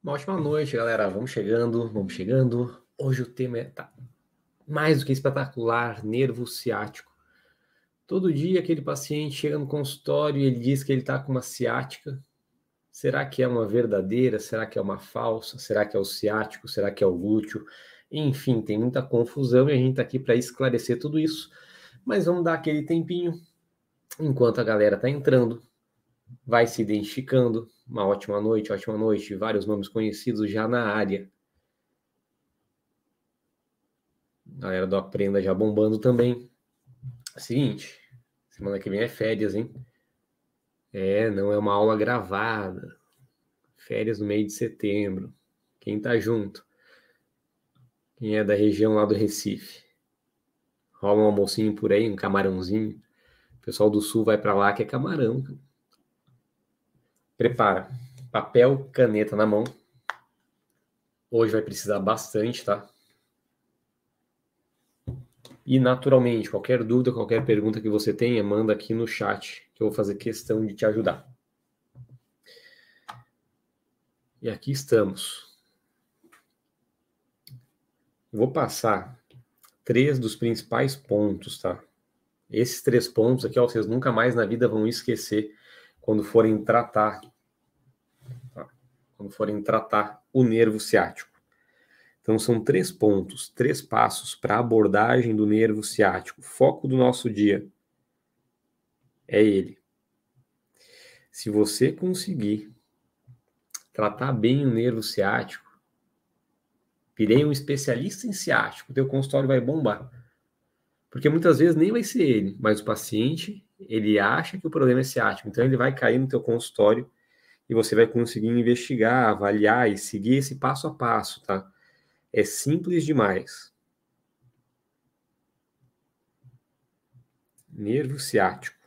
Uma ótima noite, galera. Vamos chegando, vamos chegando. Hoje o tema é tá, mais do que espetacular, nervo ciático. Todo dia aquele paciente chega no consultório e ele diz que ele está com uma ciática. Será que é uma verdadeira? Será que é uma falsa? Será que é o ciático? Será que é o glúteo? Enfim, tem muita confusão e a gente está aqui para esclarecer tudo isso. Mas vamos dar aquele tempinho enquanto a galera está entrando, vai se identificando, uma ótima noite, ótima noite, vários nomes conhecidos já na área. Galera do Aprenda já bombando também. Seguinte, semana que vem é férias, hein? É, não é uma aula gravada. Férias no meio de setembro. Quem tá junto? Quem é da região lá do Recife? Rola um almocinho por aí, um camarãozinho. O pessoal do sul vai para lá que é camarão. Cara. Prepara. Papel, caneta na mão. Hoje vai precisar bastante, tá? E naturalmente, qualquer dúvida, qualquer pergunta que você tenha, manda aqui no chat que eu vou fazer questão de te ajudar. E aqui estamos. vou passar três dos principais pontos, tá? Esses três pontos aqui, ó, vocês nunca mais na vida vão esquecer quando forem tratar quando forem tratar o nervo ciático. Então, são três pontos, três passos para a abordagem do nervo ciático. O foco do nosso dia é ele. Se você conseguir tratar bem o nervo ciático, virei um especialista em ciático, teu consultório vai bombar. Porque muitas vezes nem vai ser ele, mas o paciente, ele acha que o problema é ciático, então ele vai cair no teu consultório e você vai conseguir investigar, avaliar e seguir esse passo a passo, tá? É simples demais. Nervo ciático.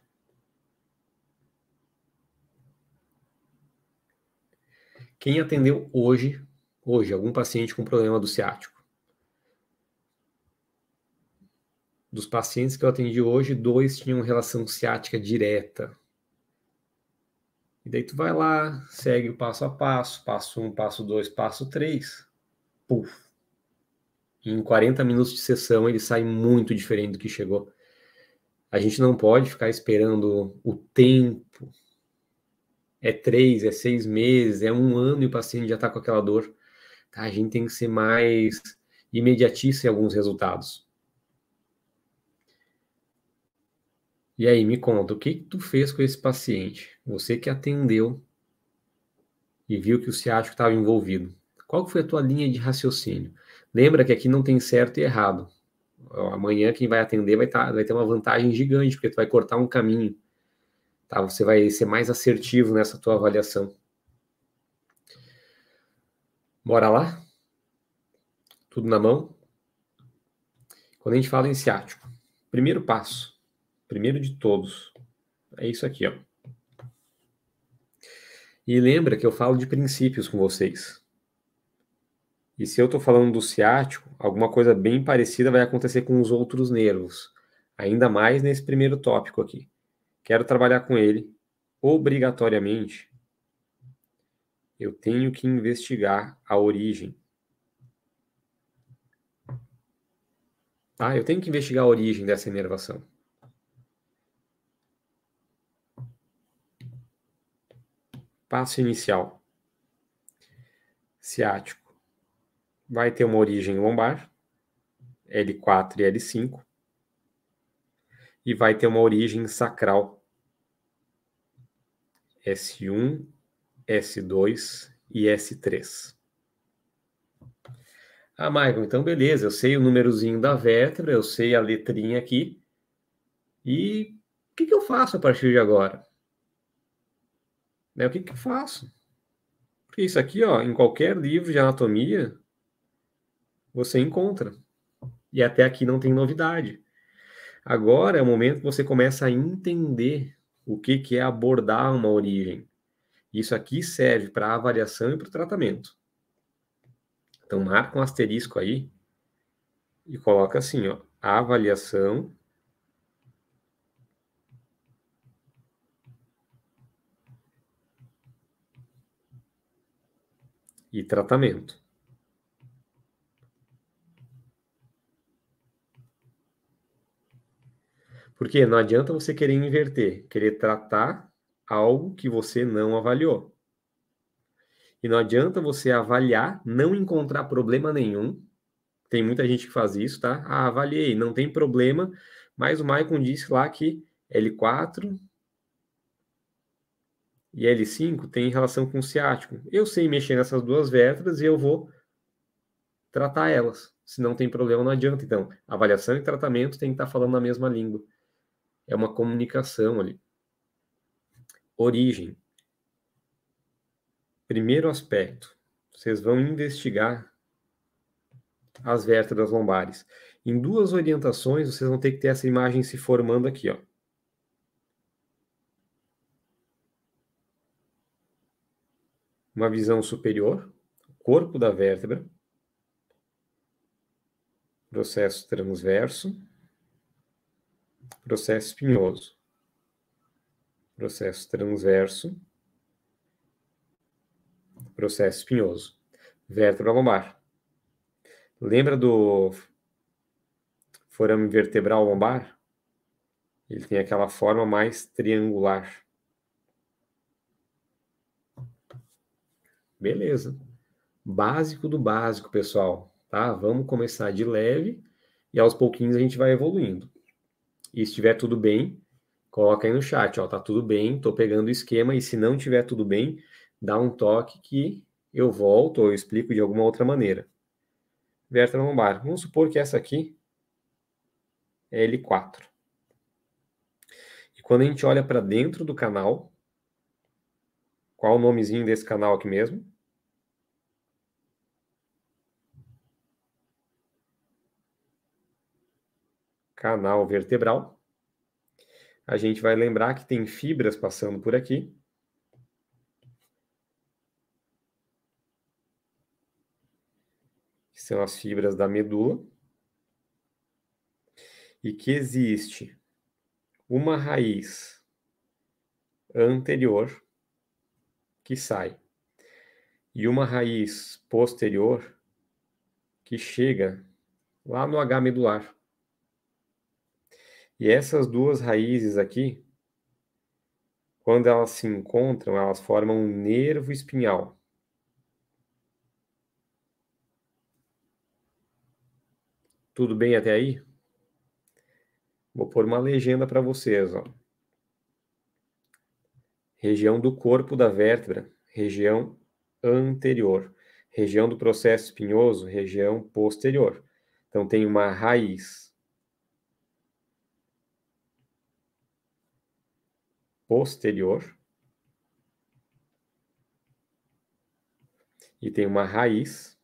Quem atendeu hoje, hoje, algum paciente com problema do ciático? Dos pacientes que eu atendi hoje, dois tinham relação ciática direta. E daí tu vai lá, segue o passo a passo, passo um, passo dois passo três Puf. Em 40 minutos de sessão ele sai muito diferente do que chegou. A gente não pode ficar esperando o tempo. É três, é seis meses, é um ano e o paciente já está com aquela dor. Tá, a gente tem que ser mais imediatista em alguns resultados. E aí, me conta, o que, que tu fez com esse paciente? Você que atendeu e viu que o ciático estava envolvido. Qual foi a tua linha de raciocínio? Lembra que aqui não tem certo e errado. Amanhã quem vai atender vai, tá, vai ter uma vantagem gigante, porque tu vai cortar um caminho. Tá? Você vai ser mais assertivo nessa tua avaliação. Bora lá? Tudo na mão? Quando a gente fala em ciático, primeiro passo, primeiro de todos, é isso aqui, ó. E lembra que eu falo de princípios com vocês. E se eu estou falando do ciático, alguma coisa bem parecida vai acontecer com os outros nervos, ainda mais nesse primeiro tópico aqui. Quero trabalhar com ele obrigatoriamente. Eu tenho que investigar a origem. Tá? Eu tenho que investigar a origem dessa inervação. Passo inicial: ciático vai ter uma origem lombar, L4 e L5, e vai ter uma origem sacral, S1, S2 e S3. Ah, Michael, então beleza, eu sei o númerozinho da vértebra, eu sei a letrinha aqui. E o que, que eu faço a partir de agora? Né? O que, que eu faço? Porque isso aqui, ó, em qualquer livro de anatomia, você encontra. E até aqui não tem novidade. Agora é o momento que você começa a entender o que, que é abordar uma origem. Isso aqui serve para avaliação e para o tratamento. Então, marca um asterisco aí e coloca assim, ó, avaliação e tratamento. Porque não adianta você querer inverter, querer tratar algo que você não avaliou. E não adianta você avaliar, não encontrar problema nenhum. Tem muita gente que faz isso, tá? Ah, avaliei, não tem problema, mas o Maicon disse lá que L4 e L5 tem relação com o ciático. Eu sei mexer nessas duas vértebras e eu vou tratar elas. Se não tem problema, não adianta. Então, avaliação e tratamento tem que estar tá falando na mesma língua. É uma comunicação ali. Origem. Primeiro aspecto, vocês vão investigar as vértebras lombares. Em duas orientações, vocês vão ter que ter essa imagem se formando aqui, ó. uma visão superior, corpo da vértebra, processo transverso, processo espinhoso, processo transverso, processo espinhoso, vértebra lombar. Lembra do forame vertebral lombar? Ele tem aquela forma mais triangular. Beleza. Básico do básico, pessoal, tá? Vamos começar de leve e aos pouquinhos a gente vai evoluindo. E se estiver tudo bem, coloca aí no chat, ó, tá tudo bem, tô pegando o esquema e se não tiver tudo bem, dá um toque que eu volto ou eu explico de alguma outra maneira. Vértebra lombar. Vamos supor que essa aqui é L4. E quando a gente olha para dentro do canal, qual o nomezinho desse canal aqui mesmo? canal vertebral. A gente vai lembrar que tem fibras passando por aqui. Que são as fibras da medula. E que existe uma raiz anterior que sai e uma raiz posterior que chega lá no H medular. E essas duas raízes aqui, quando elas se encontram, elas formam um nervo espinhal. Tudo bem até aí? Vou pôr uma legenda para vocês. Ó. Região do corpo da vértebra, região anterior. Região do processo espinhoso, região posterior. Então, tem uma raiz posterior. E tem uma raiz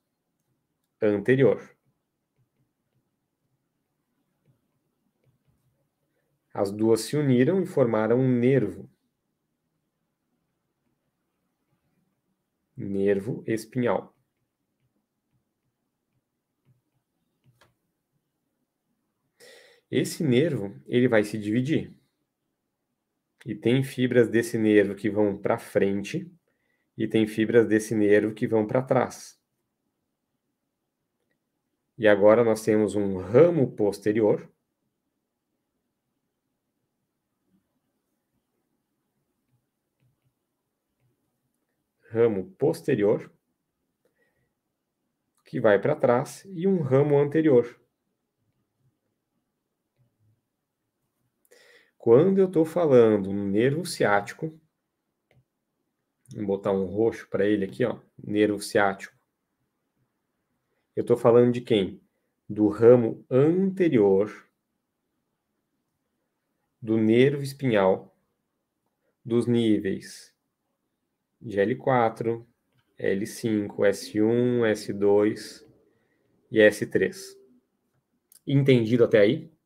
anterior. As duas se uniram e formaram um nervo. Nervo espinhal. Esse nervo, ele vai se dividir. E tem fibras desse nervo que vão para frente e tem fibras desse nervo que vão para trás. E agora nós temos um ramo posterior. Ramo posterior que vai para trás e um ramo anterior Quando eu estou falando no nervo ciático, vou botar um roxo para ele aqui, ó, nervo ciático. Eu estou falando de quem? Do ramo anterior do nervo espinhal dos níveis de L4, L5, S1, S2 e S3. Entendido até aí?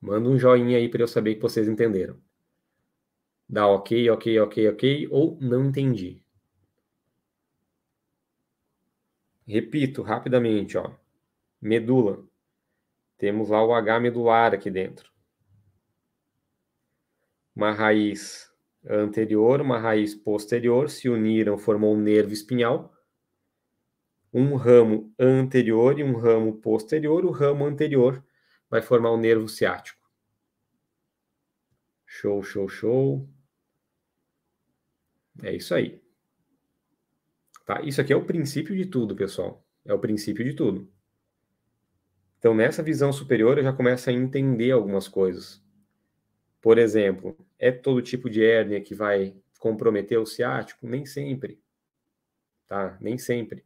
Manda um joinha aí para eu saber que vocês entenderam. Dá ok, ok, ok, ok, ou não entendi. Repito rapidamente, ó. Medula. Temos lá o H medular aqui dentro. Uma raiz anterior, uma raiz posterior, se uniram, formou um nervo espinhal. Um ramo anterior e um ramo posterior. O ramo anterior vai formar um nervo ciático. Show, show, show. É isso aí. Tá? Isso aqui é o princípio de tudo, pessoal. É o princípio de tudo. Então, nessa visão superior, eu já começo a entender algumas coisas. Por exemplo, é todo tipo de hérnia que vai comprometer o ciático? Nem sempre. Tá? Nem sempre.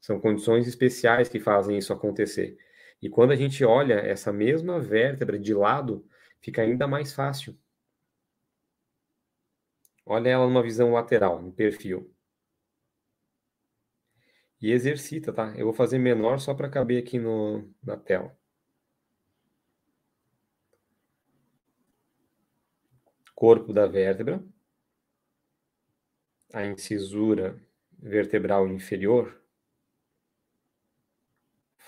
São condições especiais que fazem isso acontecer. E quando a gente olha essa mesma vértebra de lado, fica ainda mais fácil. Olha ela numa visão lateral, no perfil. E exercita, tá? Eu vou fazer menor só para caber aqui no, na tela. Corpo da vértebra. A incisura vertebral inferior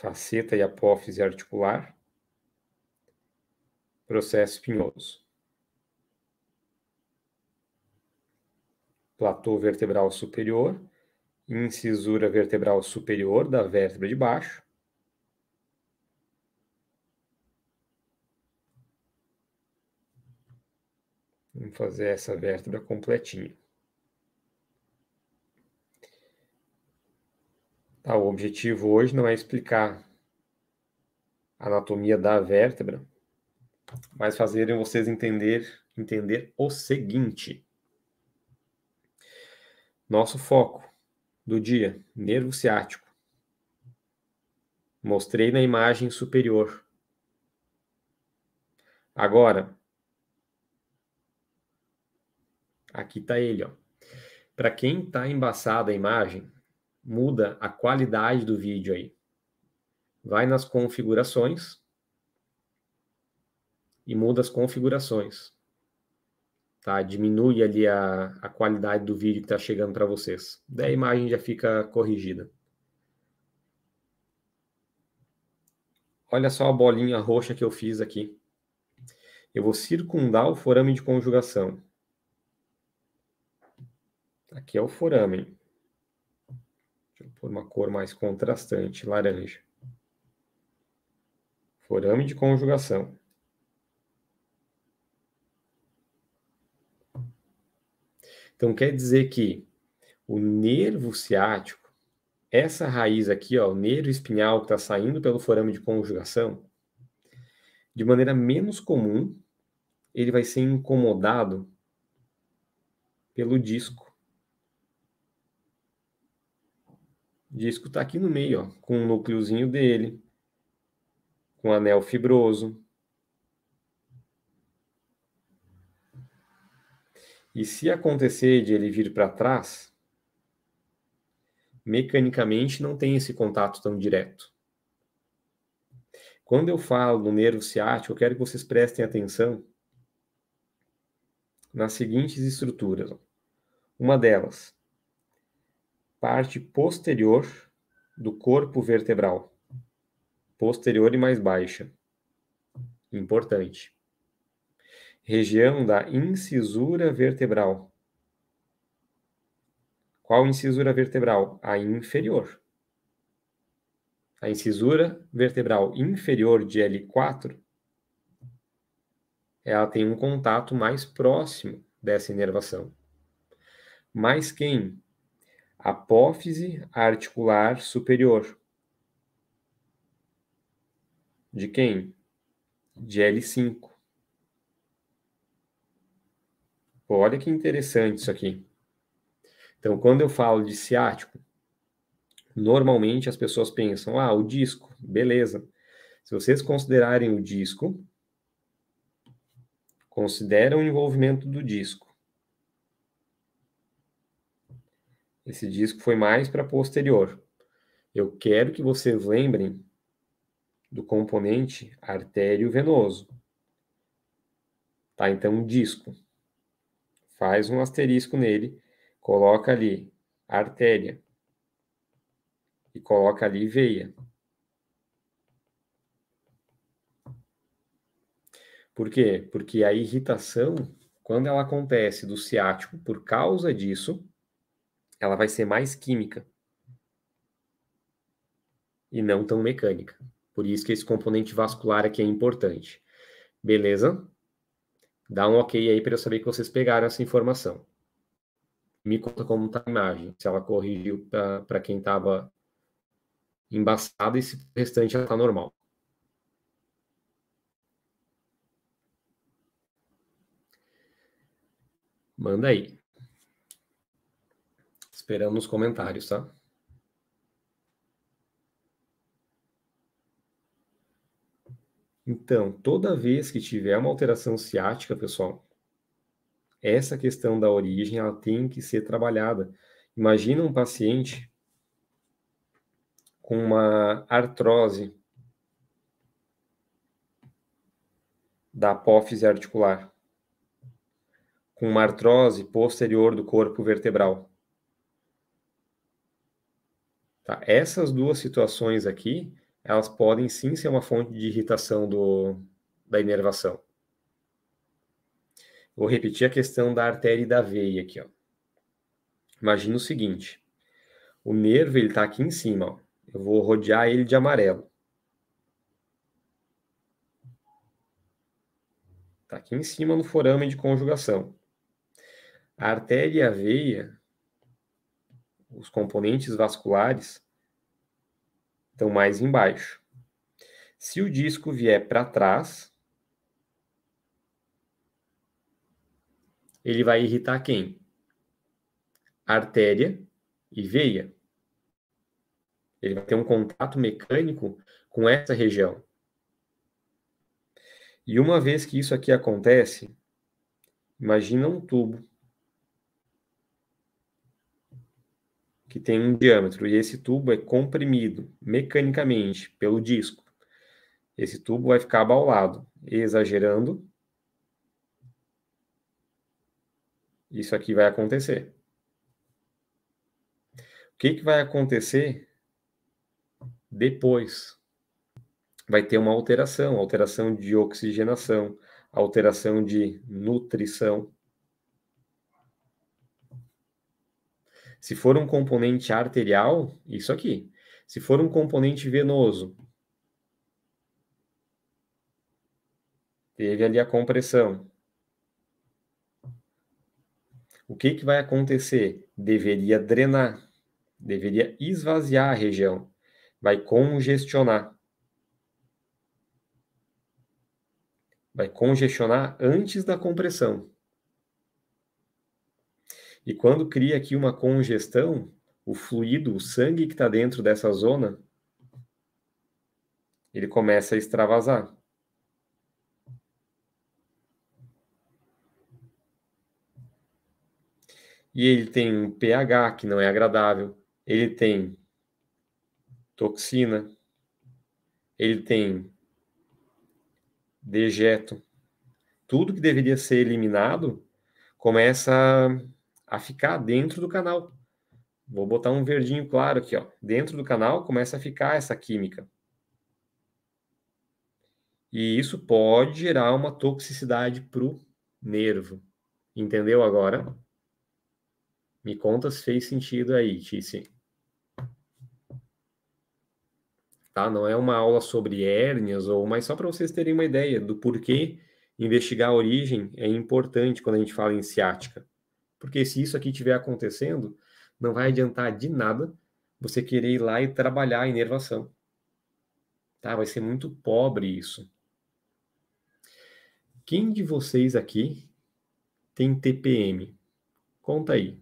faceta e apófise articular, processo espinhoso. Platô vertebral superior, incisura vertebral superior da vértebra de baixo. Vamos fazer essa vértebra completinha. Tá, o objetivo hoje não é explicar a anatomia da vértebra, mas fazerem vocês entender, entender o seguinte. Nosso foco do dia, nervo ciático. Mostrei na imagem superior. Agora, aqui está ele, Para quem está embaçada a imagem, muda a qualidade do vídeo aí. Vai nas configurações e muda as configurações. Tá? Diminui ali a, a qualidade do vídeo que está chegando para vocês. Daí a imagem já fica corrigida. Olha só a bolinha roxa que eu fiz aqui. Eu vou circundar o forame de conjugação. Aqui é o forame por uma cor mais contrastante, laranja. Forame de conjugação. Então quer dizer que o nervo ciático, essa raiz aqui, ó, o nervo espinhal que está saindo pelo forame de conjugação, de maneira menos comum, ele vai ser incomodado pelo disco disco está aqui no meio, ó, com o núcleozinho dele, com anel fibroso. E se acontecer de ele vir para trás, mecanicamente não tem esse contato tão direto. Quando eu falo no nervo ciático, eu quero que vocês prestem atenção nas seguintes estruturas. Uma delas, parte posterior do corpo vertebral. Posterior e mais baixa. Importante. Região da incisura vertebral. Qual incisura vertebral? A inferior. A incisura vertebral inferior de L4 ela tem um contato mais próximo dessa inervação. Mas quem apófise articular superior. De quem? De L5. Pô, olha que interessante isso aqui. Então, quando eu falo de ciático, normalmente as pessoas pensam: ah, o disco, beleza. Se vocês considerarem o disco, consideram o envolvimento do disco Esse disco foi mais para posterior. Eu quero que vocês lembrem do componente artério venoso. Tá? Então, disco. Faz um asterisco nele, coloca ali artéria e coloca ali veia. Por quê? Porque a irritação, quando ela acontece do ciático por causa disso, ela vai ser mais química e não tão mecânica. Por isso que esse componente vascular aqui é importante. Beleza? Dá um ok aí para eu saber que vocês pegaram essa informação. Me conta como está a imagem, se ela corrigiu para quem estava embaçada e se o restante já está normal. Manda aí. Esperando nos comentários, tá? Então, toda vez que tiver uma alteração ciática, pessoal, essa questão da origem ela tem que ser trabalhada. Imagina um paciente com uma artrose da apófise articular, com uma artrose posterior do corpo vertebral. Tá? Essas duas situações aqui, elas podem sim ser uma fonte de irritação do, da inervação. Vou repetir a questão da artéria e da veia aqui. Ó. Imagina o seguinte, o nervo ele está aqui em cima, ó. eu vou rodear ele de amarelo. Está aqui em cima no forame de conjugação. A artéria e a veia os componentes vasculares estão mais embaixo. Se o disco vier para trás, ele vai irritar quem? Artéria e veia. Ele vai ter um contato mecânico com essa região. E uma vez que isso aqui acontece, imagina um tubo que tem um diâmetro, e esse tubo é comprimido mecanicamente pelo disco. Esse tubo vai ficar abaulado, exagerando. Isso aqui vai acontecer. O que, que vai acontecer depois? Vai ter uma alteração, alteração de oxigenação, alteração de nutrição. Se for um componente arterial, isso aqui. Se for um componente venoso, teve ali a compressão. O que, que vai acontecer? Deveria drenar, deveria esvaziar a região, vai congestionar. Vai congestionar antes da compressão. E quando cria aqui uma congestão, o fluido, o sangue que está dentro dessa zona, ele começa a extravasar. E ele tem um pH que não é agradável, ele tem toxina, ele tem dejeto. Tudo que deveria ser eliminado começa a ficar dentro do canal. Vou botar um verdinho claro aqui, ó. Dentro do canal começa a ficar essa química. E isso pode gerar uma toxicidade para o nervo. Entendeu agora? Me conta se fez sentido aí, Tice. Tá? Não é uma aula sobre hérnias, ou, mas só para vocês terem uma ideia do porquê investigar a origem é importante quando a gente fala em ciática. Porque se isso aqui estiver acontecendo, não vai adiantar de nada você querer ir lá e trabalhar a inervação. Tá? Vai ser muito pobre isso. Quem de vocês aqui tem TPM? Conta aí.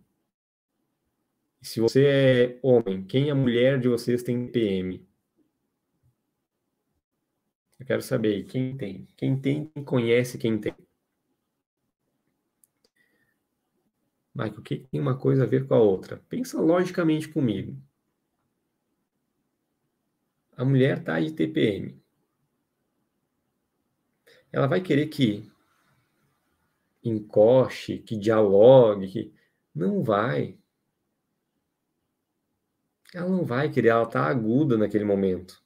Se você é homem, quem é mulher de vocês tem TPM? Eu quero saber quem tem. Quem tem, quem conhece quem tem. Mike, o que tem uma coisa a ver com a outra? Pensa logicamente comigo. A mulher está de TPM. Ela vai querer que encoste, que dialogue, que... não vai. Ela não vai querer, ela está aguda naquele momento.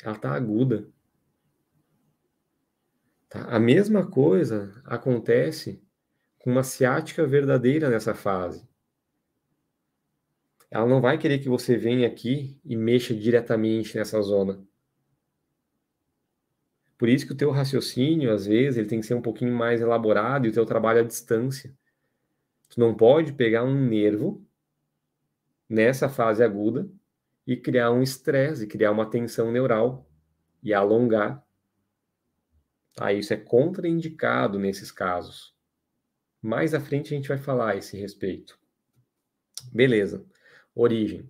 Ela está aguda. Tá? A mesma coisa acontece uma ciática verdadeira nessa fase. Ela não vai querer que você venha aqui e mexa diretamente nessa zona. Por isso que o teu raciocínio, às vezes, ele tem que ser um pouquinho mais elaborado e o teu trabalho à distância. Tu não pode pegar um nervo nessa fase aguda e criar um estresse, criar uma tensão neural e alongar. Tá? Isso é contraindicado nesses casos. Mais à frente a gente vai falar a esse respeito. Beleza. Origem.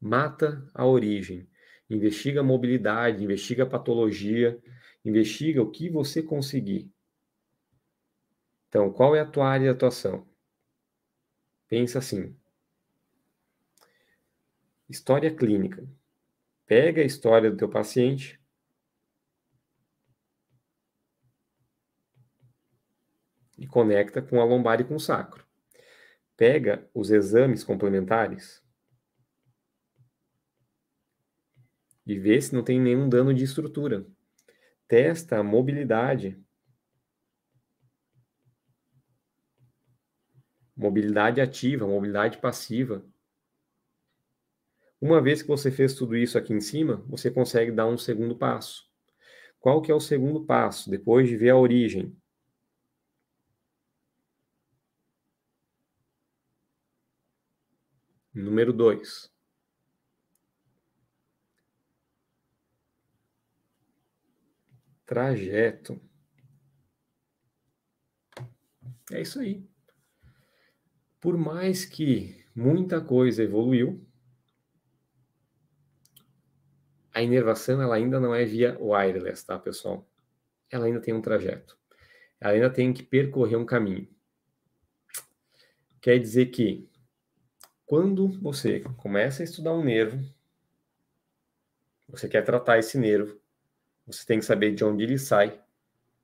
Mata a origem. Investiga a mobilidade, investiga a patologia, investiga o que você conseguir. Então, qual é a tua área de atuação? Pensa assim. História clínica. Pega a história do teu paciente, e conecta com a lombar e com o sacro. Pega os exames complementares e vê se não tem nenhum dano de estrutura. Testa a mobilidade. Mobilidade ativa, mobilidade passiva. Uma vez que você fez tudo isso aqui em cima, você consegue dar um segundo passo. Qual que é o segundo passo? Depois de ver a origem, Número 2. Trajeto. É isso aí. Por mais que muita coisa evoluiu, a inervação ela ainda não é via wireless, tá, pessoal? Ela ainda tem um trajeto. Ela ainda tem que percorrer um caminho. Quer dizer que quando você começa a estudar um nervo, você quer tratar esse nervo, você tem que saber de onde ele sai,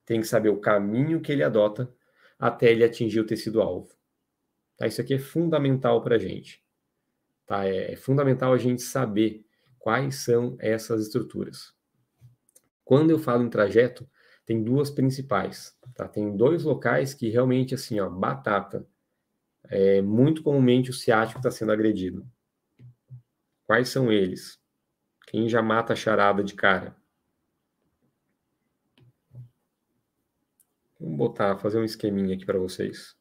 tem que saber o caminho que ele adota até ele atingir o tecido alvo. Tá? Isso aqui é fundamental para a gente. Tá? É, é, fundamental a gente saber quais são essas estruturas. Quando eu falo em trajeto, tem duas principais. Tá? Tem dois locais que realmente, assim, ó, batata é, muito comumente o ciático está sendo agredido. Quais são eles? Quem já mata a charada de cara? Vamos botar, fazer um esqueminha aqui para vocês.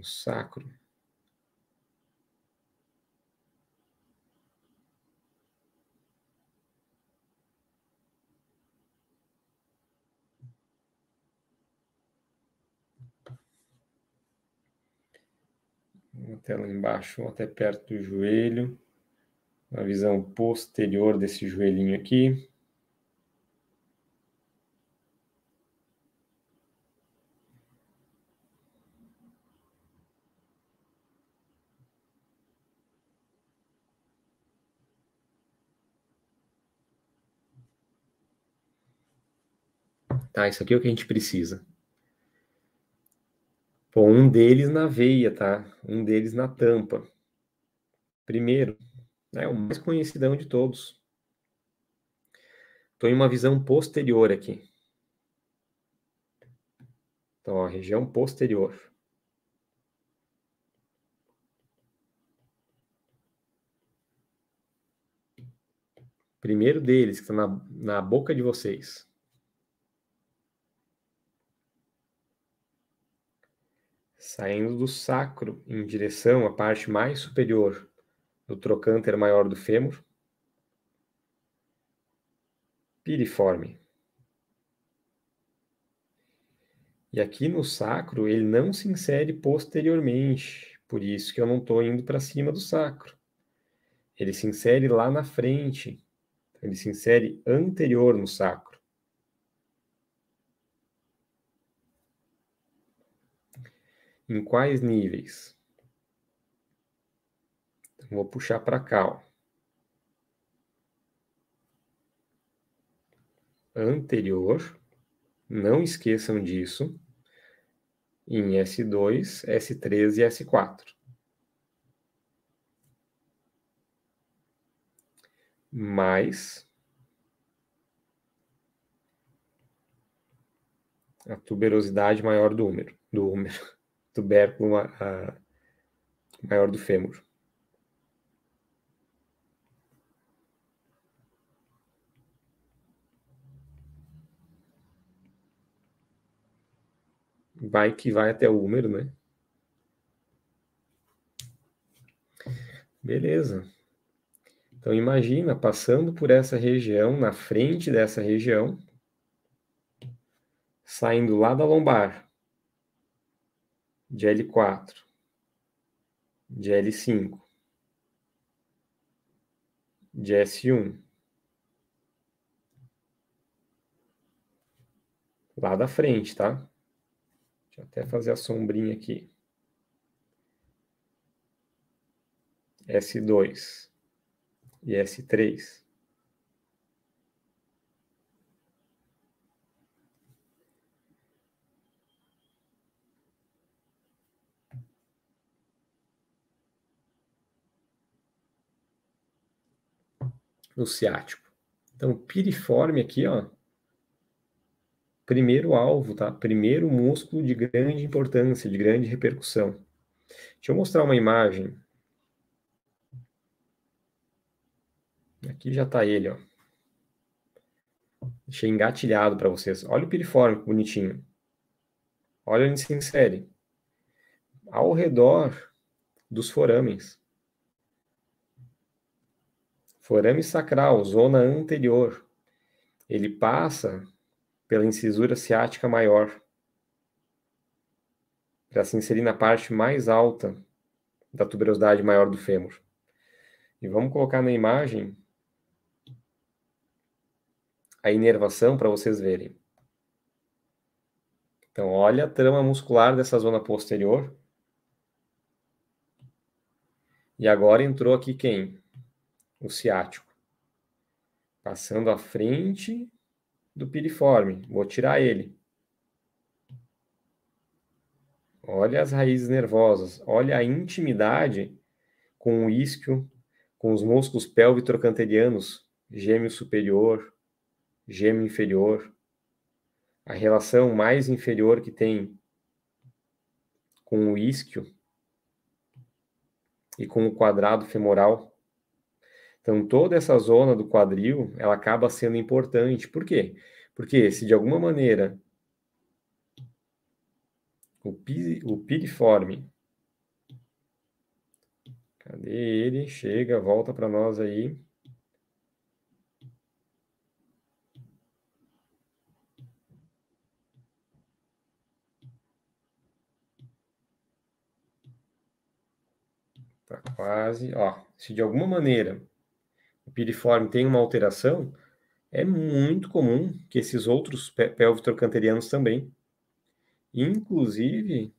no sacro. Até lá embaixo, até perto do joelho, na visão posterior desse joelhinho aqui. Tá, isso aqui é o que a gente precisa. Pô, um deles na veia, tá? Um deles na tampa. Primeiro, né, o mais conhecidão de todos. Estou em uma visão posterior aqui. Então, a região posterior. Primeiro deles, que está na, na boca de vocês. saindo do sacro em direção à parte mais superior do trocânter maior do fêmur, piriforme. E aqui no sacro, ele não se insere posteriormente, por isso que eu não estou indo para cima do sacro. Ele se insere lá na frente, ele se insere anterior no sacro. Em quais níveis? Então, vou puxar para cá. Ó. Anterior. Não esqueçam disso. Em S2, S3 e S4. Mais a tuberosidade maior do úmero, do úmero tubérculo a, a maior do fêmur. Vai que vai até o úmero, né? Beleza. Então imagina passando por essa região, na frente dessa região, saindo lá da lombar, de L4, de L5, de S1. Lá da frente, tá? Deixa eu até fazer a sombrinha aqui. S2 e S3. no ciático. Então, piriforme aqui, ó. Primeiro alvo, tá? Primeiro músculo de grande importância, de grande repercussão. Deixa eu mostrar uma imagem. Aqui já tá ele, ó. Deixei engatilhado para vocês. Olha o piriforme, bonitinho. Olha onde se insere. Ao redor dos foramens. Forame sacral, zona anterior. Ele passa pela incisura ciática maior para se inserir na parte mais alta da tuberosidade maior do fêmur. E vamos colocar na imagem a inervação para vocês verem. Então, olha a trama muscular dessa zona posterior. E agora entrou aqui quem? o ciático, passando à frente do piriforme. Vou tirar ele. Olha as raízes nervosas, olha a intimidade com o isquio, com os músculos pélvico-trocanterianos, gêmeo superior, gêmeo inferior. A relação mais inferior que tem com o isquio e com o quadrado femoral então, toda essa zona do quadril, ela acaba sendo importante. Por quê? Porque se de alguma maneira o, o piriforme, cadê ele? Chega, volta para nós aí. Está quase, ó. Se de alguma maneira piriforme tem uma alteração, é muito comum que esses outros pelvitrocanterianos também, inclusive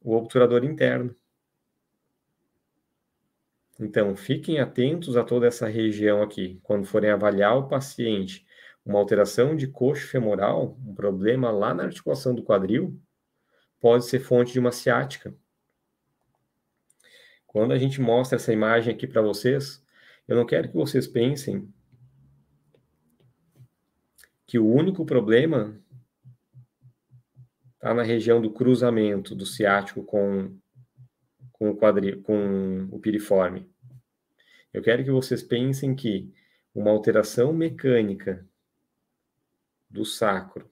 o obturador interno. Então, fiquem atentos a toda essa região aqui. Quando forem avaliar o paciente, uma alteração de coxo femoral, um problema lá na articulação do quadril, pode ser fonte de uma ciática. Quando a gente mostra essa imagem aqui para vocês, eu não quero que vocês pensem que o único problema está na região do cruzamento do ciático com, com, o, quadri, com o piriforme. Eu quero que vocês pensem que uma alteração mecânica do sacro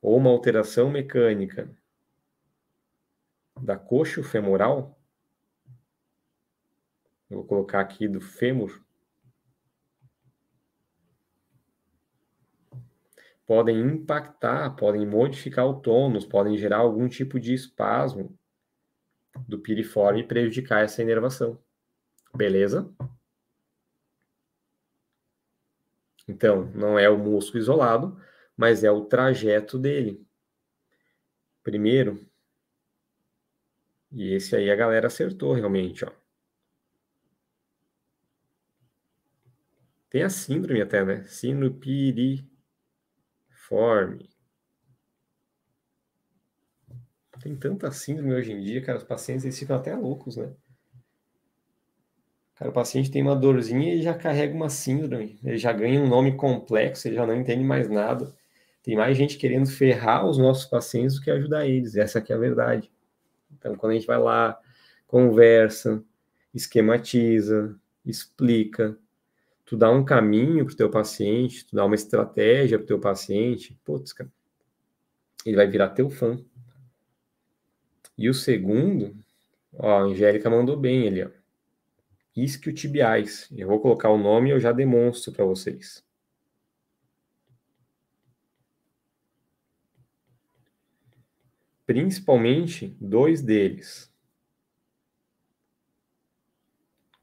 ou uma alteração mecânica da coxa femoral eu vou colocar aqui do fêmur. Podem impactar, podem modificar o tônus, podem gerar algum tipo de espasmo do piriforme e prejudicar essa inervação. Beleza? Então, não é o músculo isolado, mas é o trajeto dele. Primeiro, e esse aí a galera acertou realmente, ó. Tem a síndrome até, né? Sinupiriforme. Tem tanta síndrome hoje em dia, cara. Os pacientes eles ficam até loucos, né? Cara, o paciente tem uma dorzinha e já carrega uma síndrome. Ele já ganha um nome complexo, ele já não entende mais nada. Tem mais gente querendo ferrar os nossos pacientes do que ajudar eles. Essa aqui é a verdade. Então, quando a gente vai lá, conversa, esquematiza, explica, tu dá um caminho pro teu paciente, tu dá uma estratégia pro teu paciente, putz, cara, ele vai virar teu fã. E o segundo, ó, a Angélica mandou bem ali, ó. Isquiotibiais. Eu vou colocar o nome e eu já demonstro para vocês. Principalmente dois deles.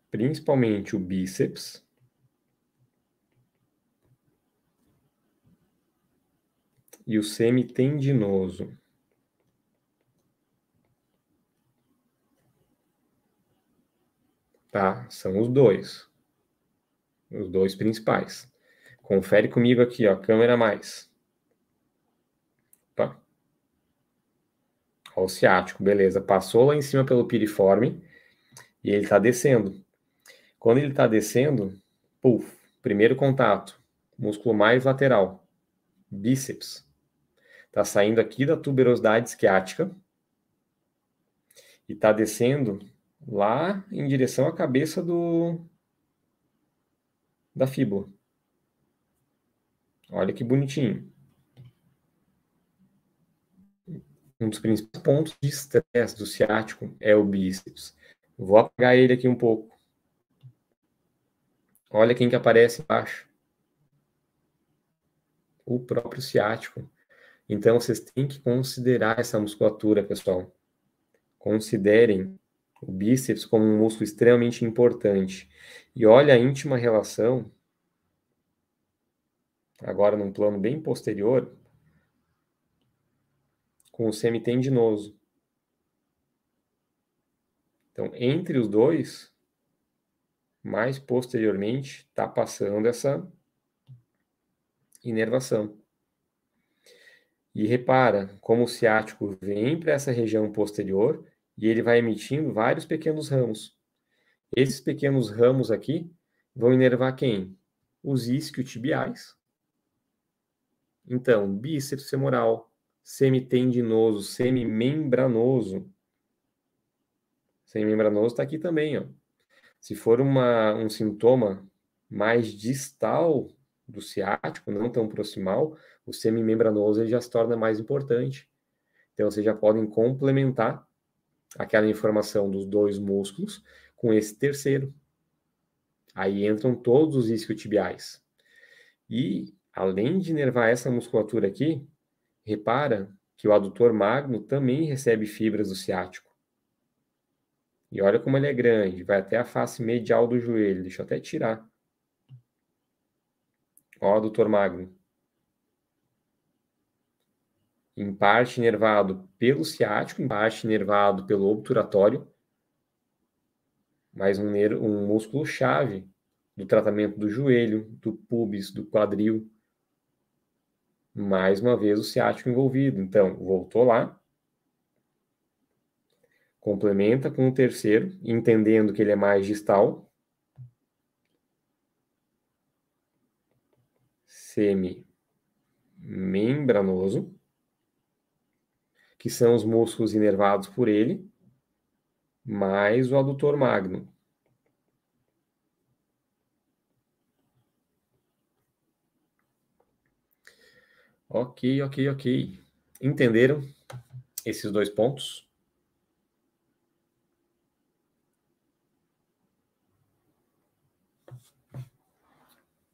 Principalmente o bíceps e o semitendinoso. Tá? São os dois. Os dois principais. Confere comigo aqui, ó, câmera mais. Opa. Ó, o ciático, beleza. Passou lá em cima pelo piriforme e ele está descendo. Quando ele está descendo, puff, primeiro contato, músculo mais lateral, bíceps. Está saindo aqui da tuberosidade esquiática e está descendo lá em direção à cabeça do da fíbula. Olha que bonitinho. Um dos principais pontos de estresse do ciático é o bíceps. Vou apagar ele aqui um pouco. Olha quem que aparece embaixo. O próprio ciático. Então, vocês têm que considerar essa musculatura, pessoal. Considerem o bíceps como um músculo extremamente importante. E olha a íntima relação, agora num plano bem posterior, com o semitendinoso. Então, entre os dois, mais posteriormente, está passando essa inervação. E repara como o ciático vem para essa região posterior e ele vai emitindo vários pequenos ramos. Esses pequenos ramos aqui vão inervar quem? Os isquiotibiais. Então, bíceps femoral, semitendinoso, semimembranoso. Semimembranoso está aqui também. Ó. Se for uma, um sintoma mais distal do ciático, não tão proximal, o semimembranoso ele já se torna mais importante. Então, vocês já podem complementar aquela informação dos dois músculos com esse terceiro. Aí entram todos os isquiotibiais. E, além de nervar essa musculatura aqui, repara que o adutor magno também recebe fibras do ciático. E olha como ele é grande, vai até a face medial do joelho. Deixa eu até tirar. Ó, adutor magno em parte inervado pelo ciático, em parte inervado pelo obturatório, mas um, um músculo chave do tratamento do joelho, do pubis, do quadril. Mais uma vez o ciático envolvido. Então, voltou lá, complementa com o terceiro, entendendo que ele é mais distal. Semi membranoso que são os músculos inervados por ele, mais o adutor magno. Ok, ok, ok. Entenderam esses dois pontos?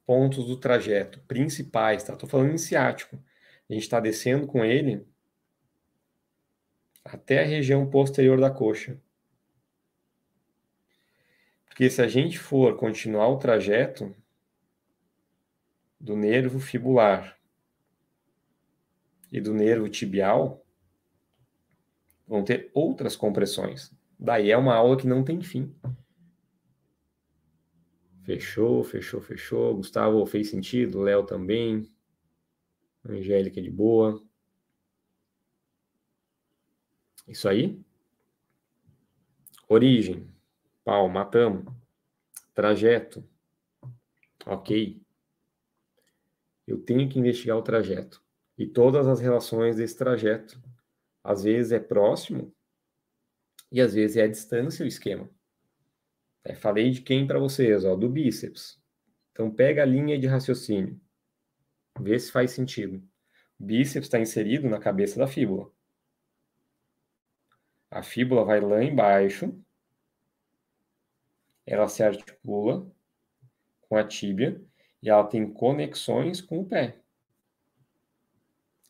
Pontos do trajeto principais, tá? Estou falando em ciático. A gente está descendo com ele até a região posterior da coxa. Porque se a gente for continuar o trajeto do nervo fibular e do nervo tibial, vão ter outras compressões. Daí é uma aula que não tem fim. Fechou, fechou, fechou. Gustavo fez sentido, Léo também. Angélica de boa. Isso aí? Origem. Pau, matamos. Trajeto. Ok. Eu tenho que investigar o trajeto. E todas as relações desse trajeto. Às vezes é próximo e às vezes é a distância o esquema. É, falei de quem para vocês, ó, do bíceps. Então pega a linha de raciocínio. Vê se faz sentido. O bíceps está inserido na cabeça da fíbula a fíbula vai lá embaixo, ela se articula com a tíbia e ela tem conexões com o pé.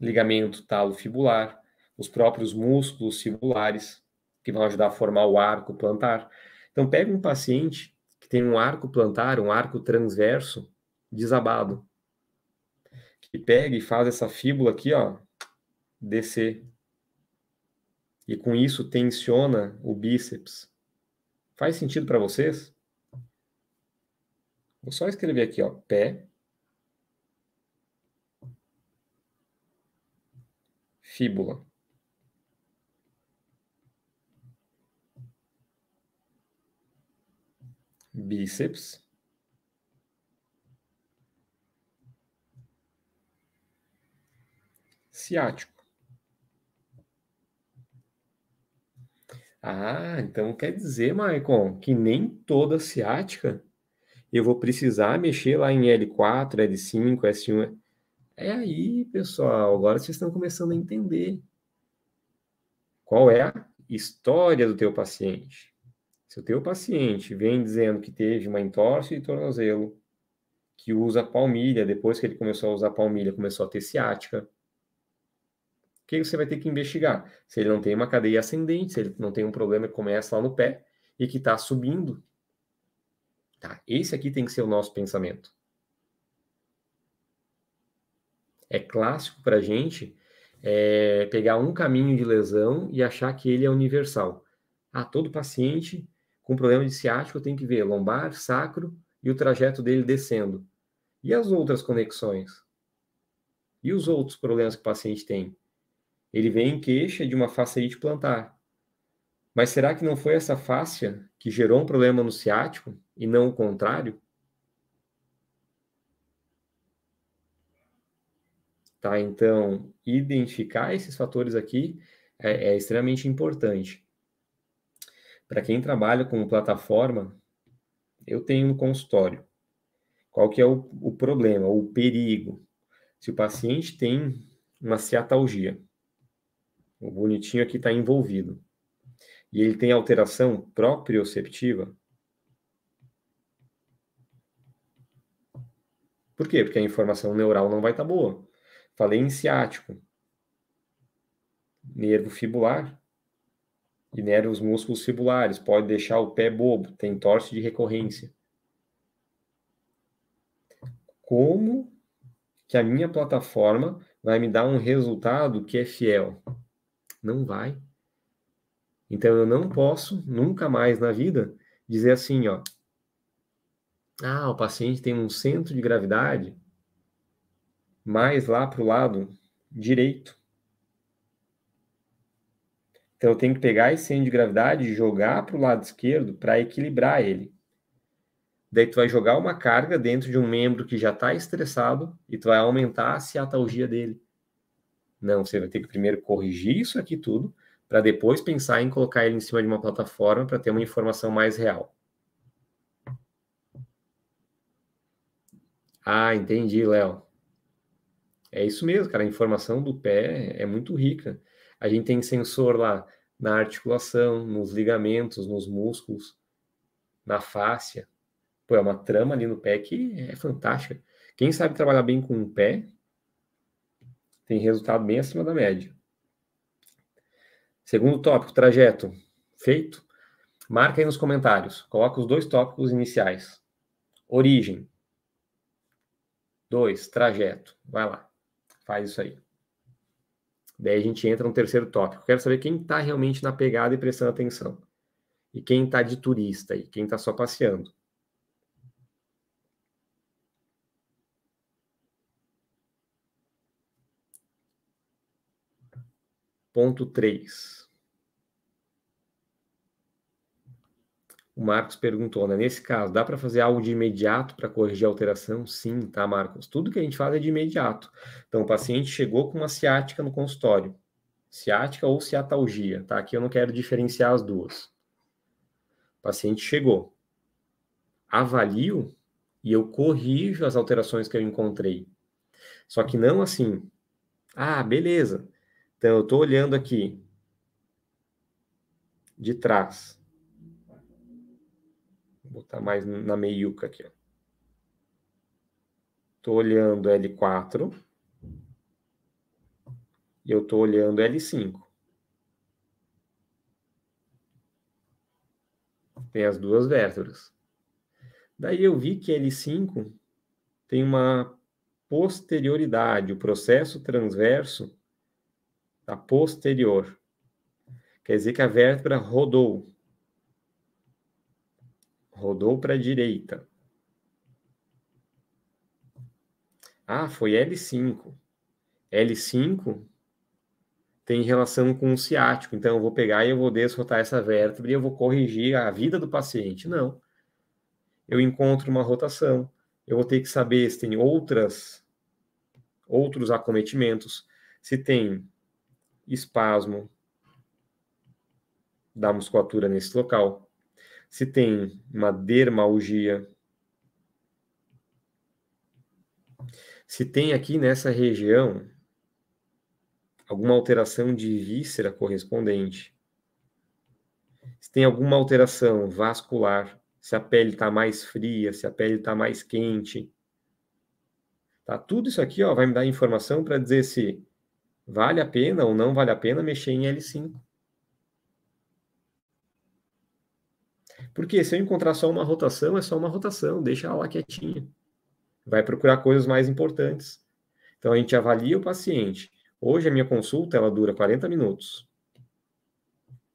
Ligamento talo fibular, os próprios músculos fibulares que vão ajudar a formar o arco plantar. Então pega um paciente que tem um arco plantar, um arco transverso desabado, que pega e faz essa fíbula aqui, ó, descer e com isso tensiona o bíceps. Faz sentido para vocês? Vou só escrever aqui, ó, pé. Fíbula. Bíceps. Ciático. Ah, então quer dizer, Maicon, que nem toda ciática eu vou precisar mexer lá em L4, L5, S1. É aí, pessoal, agora vocês estão começando a entender qual é a história do teu paciente. Se o teu paciente vem dizendo que teve uma entorse de tornozelo, que usa palmilha, depois que ele começou a usar palmilha, começou a ter ciática, que você vai ter que investigar? Se ele não tem uma cadeia ascendente, se ele não tem um problema que começa lá no pé e que está subindo. Tá, esse aqui tem que ser o nosso pensamento. É clássico para a gente é, pegar um caminho de lesão e achar que ele é universal. Ah, todo paciente com problema de ciático tem que ver lombar, sacro e o trajeto dele descendo. E as outras conexões? E os outros problemas que o paciente tem? Ele vem em queixa de uma fasciite plantar. Mas será que não foi essa fáscia que gerou um problema no ciático e não o contrário? Tá, então, identificar esses fatores aqui é, é extremamente importante. Para quem trabalha com plataforma, eu tenho um consultório. Qual que é o, o problema, o perigo? Se o paciente tem uma ciatalgia, o bonitinho aqui está envolvido. E ele tem alteração proprioceptiva? Por quê? Porque a informação neural não vai estar tá boa. Falei em ciático, nervo fibular e nervos músculos fibulares. Pode deixar o pé bobo, tem torce de recorrência. Como que a minha plataforma vai me dar um resultado que é fiel? não vai. Então eu não posso nunca mais na vida dizer assim, ó, ah, o paciente tem um centro de gravidade mais lá para o lado direito. Então eu tenho que pegar esse centro de gravidade e jogar para o lado esquerdo para equilibrar ele. Daí tu vai jogar uma carga dentro de um membro que já está estressado e tu vai aumentar a ciatalgia dele. Não, você vai ter que primeiro corrigir isso aqui tudo, para depois pensar em colocar ele em cima de uma plataforma para ter uma informação mais real. Ah, entendi, Léo. É isso mesmo, cara. A informação do pé é muito rica. A gente tem sensor lá na articulação, nos ligamentos, nos músculos, na fáscia. Pô, é uma trama ali no pé que é fantástica. Quem sabe trabalhar bem com o pé tem resultado bem acima da média. Segundo tópico, trajeto. Feito? Marca aí nos comentários. Coloca os dois tópicos iniciais. Origem. Dois, trajeto. Vai lá. Faz isso aí. Daí a gente entra no terceiro tópico. Quero saber quem está realmente na pegada e prestando atenção. E quem está de turista e quem está só passeando. Ponto O Marcos perguntou, né? Nesse caso, dá para fazer algo de imediato para corrigir a alteração? Sim, tá, Marcos? Tudo que a gente faz é de imediato. Então, o paciente chegou com uma ciática no consultório. Ciática ou ciatalgia, tá? Aqui eu não quero diferenciar as duas. O paciente chegou. Avalio e eu corrijo as alterações que eu encontrei. Só que não assim. Ah, beleza. Então, eu estou olhando aqui, de trás. Vou botar mais na meiuca aqui. Estou olhando L4 e eu estou olhando L5. Tem as duas vértebras. Daí eu vi que L5 tem uma posterioridade, o processo transverso a posterior. Quer dizer que a vértebra rodou. Rodou para a direita. Ah, foi L5. L5 tem relação com o ciático. Então, eu vou pegar e eu vou desrotar essa vértebra e eu vou corrigir a vida do paciente. Não. Eu encontro uma rotação. Eu vou ter que saber se tem outras outros acometimentos, se tem espasmo da musculatura nesse local, se tem uma dermalgia, se tem aqui nessa região alguma alteração de víscera correspondente, se tem alguma alteração vascular, se a pele está mais fria, se a pele está mais quente. Tá? Tudo isso aqui ó, vai me dar informação para dizer se Vale a pena ou não vale a pena mexer em L5? Porque se eu encontrar só uma rotação, é só uma rotação, deixa ela lá quietinha. Vai procurar coisas mais importantes. Então a gente avalia o paciente. Hoje a minha consulta ela dura 40 minutos.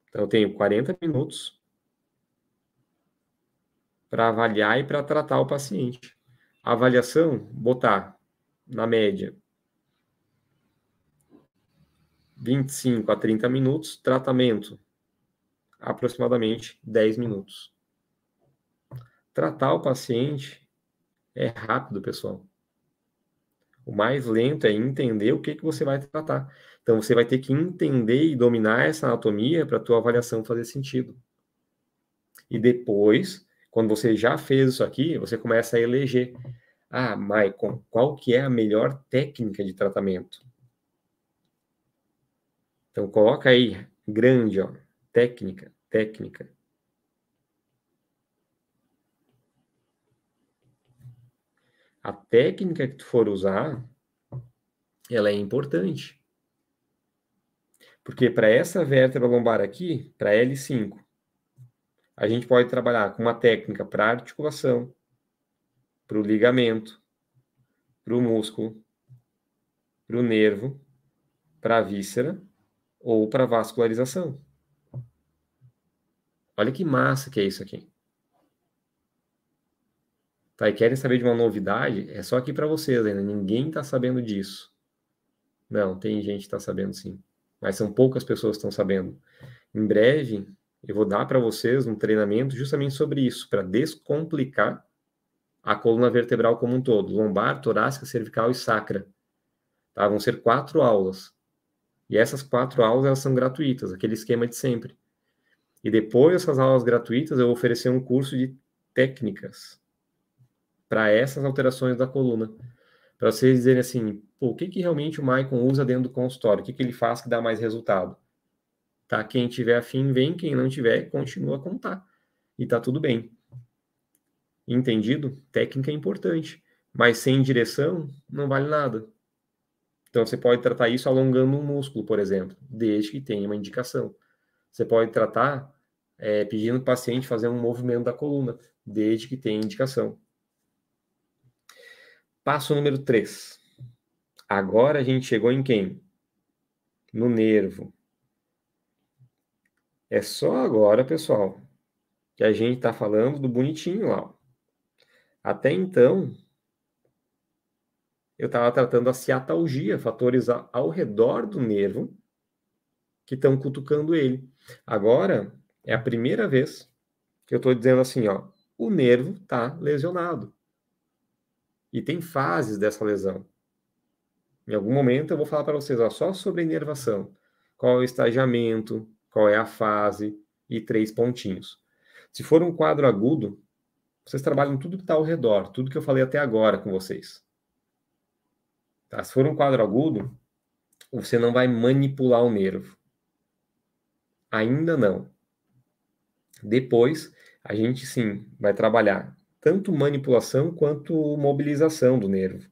Então eu tenho 40 minutos para avaliar e para tratar o paciente. A avaliação, botar na média 25 a 30 minutos, tratamento aproximadamente 10 minutos. Tratar o paciente é rápido, pessoal. O mais lento é entender o que, que você vai tratar. Então você vai ter que entender e dominar essa anatomia para a tua avaliação fazer sentido. E depois, quando você já fez isso aqui, você começa a eleger. Ah, Maicon, qual que é a melhor técnica de tratamento? Então coloca aí, grande, ó, técnica, técnica. A técnica que tu for usar, ela é importante. Porque para essa vértebra lombar aqui, para L5, a gente pode trabalhar com uma técnica para articulação, para o ligamento, para o músculo, para o nervo, para a víscera ou para vascularização. Olha que massa que é isso aqui. Tá, e querem saber de uma novidade? É só aqui para vocês ainda. Ninguém está sabendo disso. Não, tem gente que está sabendo sim. Mas são poucas pessoas que estão sabendo. Em breve, eu vou dar para vocês um treinamento justamente sobre isso, para descomplicar a coluna vertebral como um todo, lombar, torácica, cervical e sacra. Tá? Vão ser quatro aulas. E essas quatro aulas elas são gratuitas, aquele esquema de sempre. E depois dessas aulas gratuitas, eu vou oferecer um curso de técnicas para essas alterações da coluna. Para vocês dizerem assim, o que, que realmente o Maicon usa dentro do consultório? O que, que ele faz que dá mais resultado? Tá? Quem tiver afim, vem. Quem não tiver, continua a contar. E tá tudo bem. Entendido? Técnica é importante. Mas sem direção, não vale nada. Então, você pode tratar isso alongando um músculo, por exemplo, desde que tenha uma indicação. Você pode tratar é, pedindo o paciente fazer um movimento da coluna, desde que tenha indicação. Passo número 3. Agora a gente chegou em quem? No nervo. É só agora, pessoal, que a gente está falando do bonitinho lá. Até então, eu estava tratando a ciatalgia, fatores ao redor do nervo que estão cutucando ele. Agora, é a primeira vez que eu estou dizendo assim, ó, o nervo está lesionado. E tem fases dessa lesão. Em algum momento eu vou falar para vocês ó, só sobre inervação. Qual é o estagiamento, qual é a fase e três pontinhos. Se for um quadro agudo, vocês trabalham tudo que está ao redor, tudo que eu falei até agora com vocês. Tá? Se for um quadro agudo, você não vai manipular o nervo. Ainda não. Depois, a gente sim vai trabalhar tanto manipulação quanto mobilização do nervo.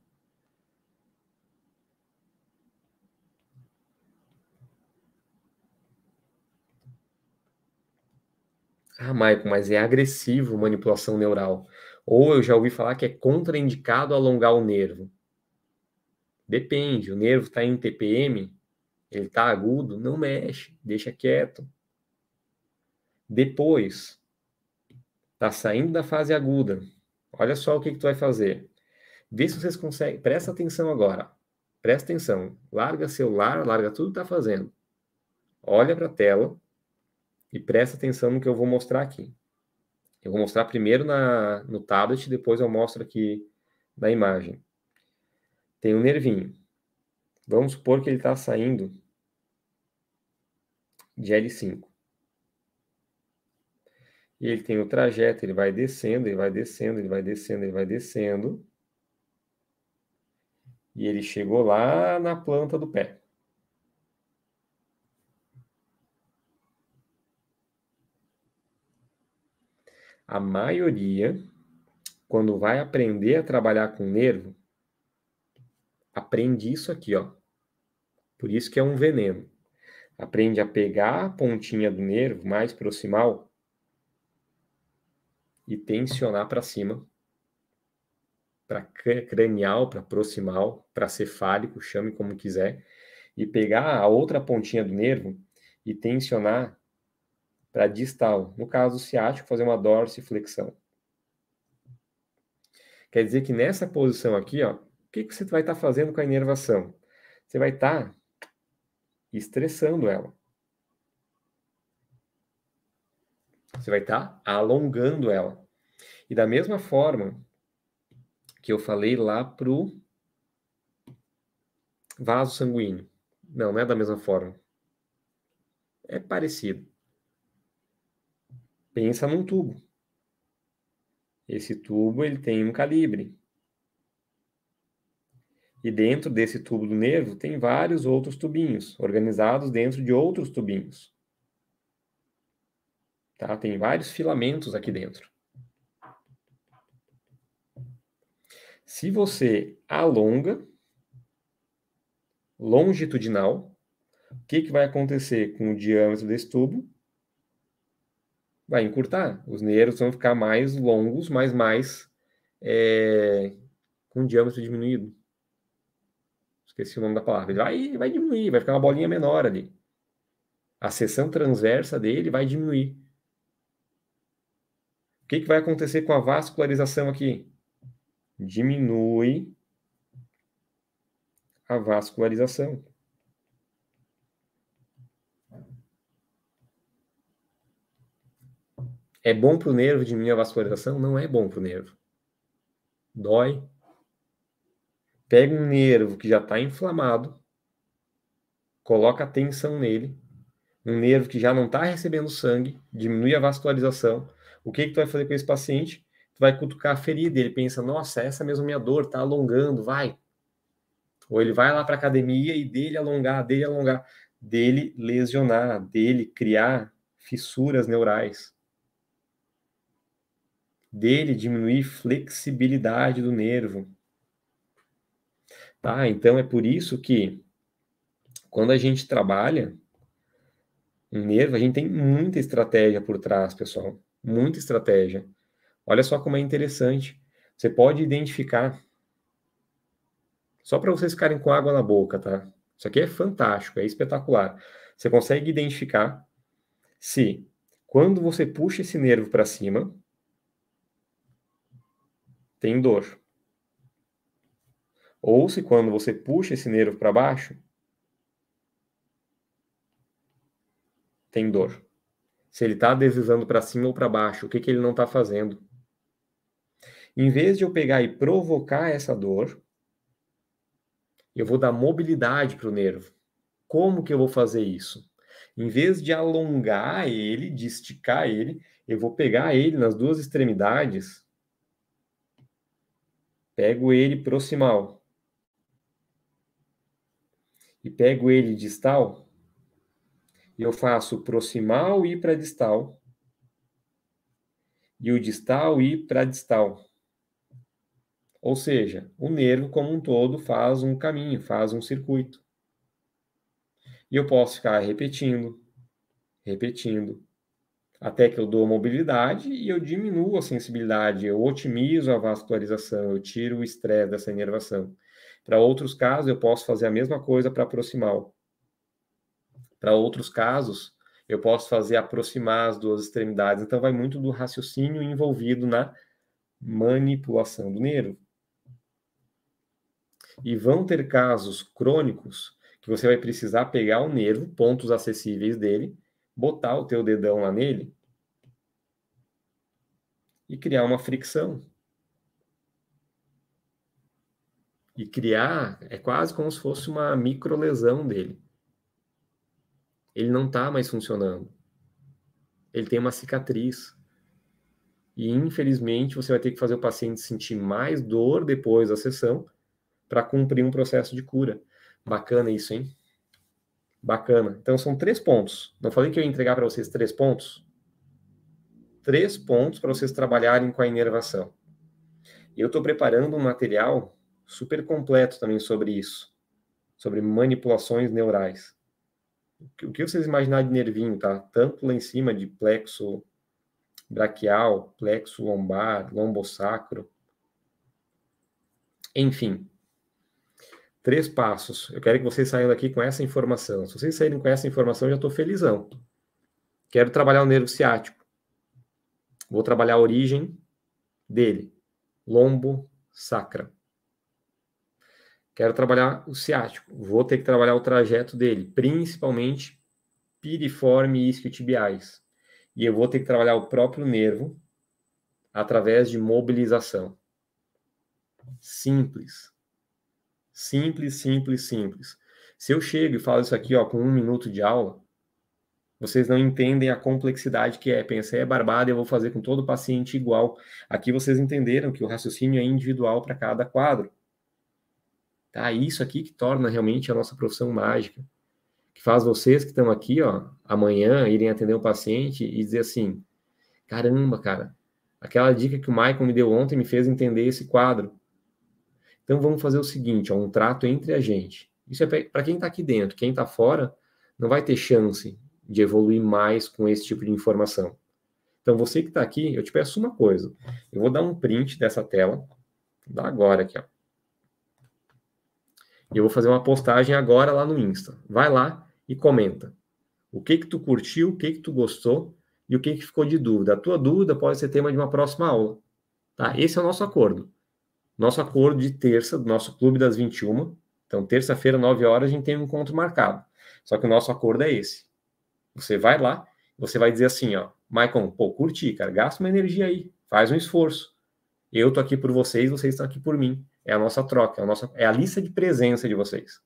Ah, Maicon, mas é agressivo manipulação neural. Ou eu já ouvi falar que é contraindicado alongar o nervo. Depende, o nervo está em TPM, ele está agudo, não mexe, deixa quieto. Depois, está saindo da fase aguda. Olha só o que, que tu vai fazer. Vê se vocês conseguem. Presta atenção agora. Presta atenção. Larga celular, larga tudo que está fazendo. Olha para a tela e presta atenção no que eu vou mostrar aqui. Eu vou mostrar primeiro na, no tablet, depois eu mostro aqui na imagem tem um nervinho. Vamos supor que ele está saindo de L5. E ele tem o trajeto, ele vai descendo, ele vai descendo, ele vai descendo, ele vai descendo. E ele chegou lá na planta do pé. A maioria, quando vai aprender a trabalhar com nervo, aprende isso aqui, ó. Por isso que é um veneno. Aprende a pegar a pontinha do nervo mais proximal e tensionar para cima, para cranial, para proximal, para cefálico, chame como quiser, e pegar a outra pontinha do nervo e tensionar para distal. No caso ciático, fazer uma dorsiflexão. Quer dizer que nessa posição aqui, ó, que, que você vai estar tá fazendo com a inervação? Você vai estar tá estressando ela. Você vai estar tá alongando ela. E da mesma forma que eu falei lá pro vaso sanguíneo. Não, não é da mesma forma. É parecido. Pensa num tubo. Esse tubo ele tem um calibre. E dentro desse tubo do nervo tem vários outros tubinhos, organizados dentro de outros tubinhos. Tá? Tem vários filamentos aqui dentro. Se você alonga longitudinal, o que, que vai acontecer com o diâmetro desse tubo? Vai encurtar. Os nervos vão ficar mais longos, mas mais é, com diâmetro diminuído esqueci o nome da palavra, ele vai, vai diminuir, vai ficar uma bolinha menor ali. A seção transversa dele vai diminuir. O que, que vai acontecer com a vascularização aqui? Diminui a vascularização. É bom para o nervo diminuir a vascularização? Não é bom para o nervo. Dói, pega um nervo que já está inflamado, coloca tensão nele, um nervo que já não está recebendo sangue, diminui a vascularização. O que, que tu vai fazer com esse paciente? Tu vai cutucar a ferida. Ele pensa, nossa, essa mesmo minha dor, está alongando, vai. Ou ele vai lá para academia e dele alongar, dele alongar, dele lesionar, dele criar fissuras neurais, dele diminuir flexibilidade do nervo, Tá? Então é por isso que quando a gente trabalha um nervo, a gente tem muita estratégia por trás, pessoal. Muita estratégia. Olha só como é interessante. Você pode identificar. Só para vocês ficarem com água na boca, tá? Isso aqui é fantástico, é espetacular. Você consegue identificar se quando você puxa esse nervo para cima, tem dor. Ou se quando você puxa esse nervo para baixo, tem dor. Se ele está deslizando para cima ou para baixo, o que, que ele não está fazendo? Em vez de eu pegar e provocar essa dor, eu vou dar mobilidade para o nervo. Como que eu vou fazer isso? Em vez de alongar ele, de esticar ele, eu vou pegar ele nas duas extremidades, pego ele proximal e pego ele distal, e eu faço proximal e para distal, e o distal e para distal. Ou seja, o nervo como um todo faz um caminho, faz um circuito. E eu posso ficar repetindo, repetindo, até que eu dou mobilidade e eu diminuo a sensibilidade, eu otimizo a vascularização, eu tiro o estresse dessa inervação. Para outros casos, eu posso fazer a mesma coisa para aproximar. Para outros casos, eu posso fazer aproximar as duas extremidades. Então, vai muito do raciocínio envolvido na manipulação do nervo. E vão ter casos crônicos que você vai precisar pegar o nervo, pontos acessíveis dele, botar o teu dedão lá nele e criar uma fricção. e criar é quase como se fosse uma microlesão dele. Ele não está mais funcionando. Ele tem uma cicatriz. E infelizmente você vai ter que fazer o paciente sentir mais dor depois da sessão para cumprir um processo de cura. Bacana isso, hein? Bacana. Então são três pontos. Não falei que eu ia entregar para vocês três pontos? Três pontos para vocês trabalharem com a inervação. Eu estou preparando um material super completo também sobre isso, sobre manipulações neurais. O que vocês imaginarem de nervinho, tá? Tanto lá em cima de plexo braquial, plexo lombar, lombosacro. Enfim, três passos. Eu quero que vocês saiam daqui com essa informação. Se vocês saírem com essa informação, eu já estou felizão. Quero trabalhar o nervo ciático. Vou trabalhar a origem dele. Lombo sacra. Quero trabalhar o ciático. Vou ter que trabalhar o trajeto dele, principalmente piriforme e isquiotibiais. E eu vou ter que trabalhar o próprio nervo através de mobilização. Simples. Simples, simples, simples. Se eu chego e falo isso aqui ó, com um minuto de aula, vocês não entendem a complexidade que é. Pensei é barbada, eu vou fazer com todo paciente igual. Aqui vocês entenderam que o raciocínio é individual para cada quadro. Tá? Isso aqui que torna realmente a nossa profissão mágica, que faz vocês que estão aqui, ó, amanhã irem atender um paciente e dizer assim: caramba, cara, aquela dica que o Michael me deu ontem me fez entender esse quadro. Então vamos fazer o seguinte, ó, um trato entre a gente. Isso é para quem está aqui dentro, quem está fora não vai ter chance de evoluir mais com esse tipo de informação. Então você que está aqui, eu te peço uma coisa. Eu vou dar um print dessa tela, vou dar agora aqui, ó. E eu vou fazer uma postagem agora lá no Insta. Vai lá e comenta. O que que tu curtiu, o que que tu gostou e o que que ficou de dúvida. A tua dúvida pode ser tema de uma próxima aula. Tá? Esse é o nosso acordo. Nosso acordo de terça, do nosso clube das 21. Então, terça-feira, 9 horas, a gente tem um encontro marcado. Só que o nosso acordo é esse. Você vai lá, você vai dizer assim, ó, Maicon, pô, curti, cara, gasta uma energia aí, faz um esforço. Eu tô aqui por vocês, vocês estão aqui por mim. É a nossa troca, é a, nossa, é a lista de presença de vocês.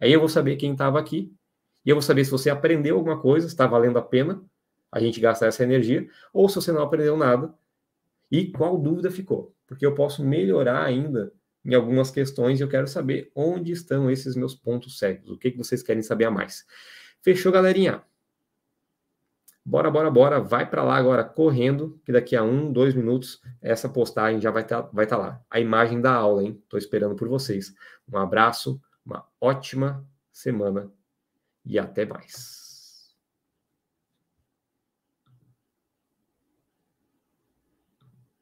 Aí eu vou saber quem estava aqui, e eu vou saber se você aprendeu alguma coisa, está valendo a pena a gente gastar essa energia, ou se você não aprendeu nada, e qual dúvida ficou. Porque eu posso melhorar ainda em algumas questões e eu quero saber onde estão esses meus pontos cegos, o que, que vocês querem saber a mais. Fechou, galerinha? bora, bora, bora, vai para lá agora correndo, que daqui a um, dois minutos essa postagem já vai estar tá, vai tá lá. A imagem da aula, hein? Estou esperando por vocês. Um abraço, uma ótima semana e até mais.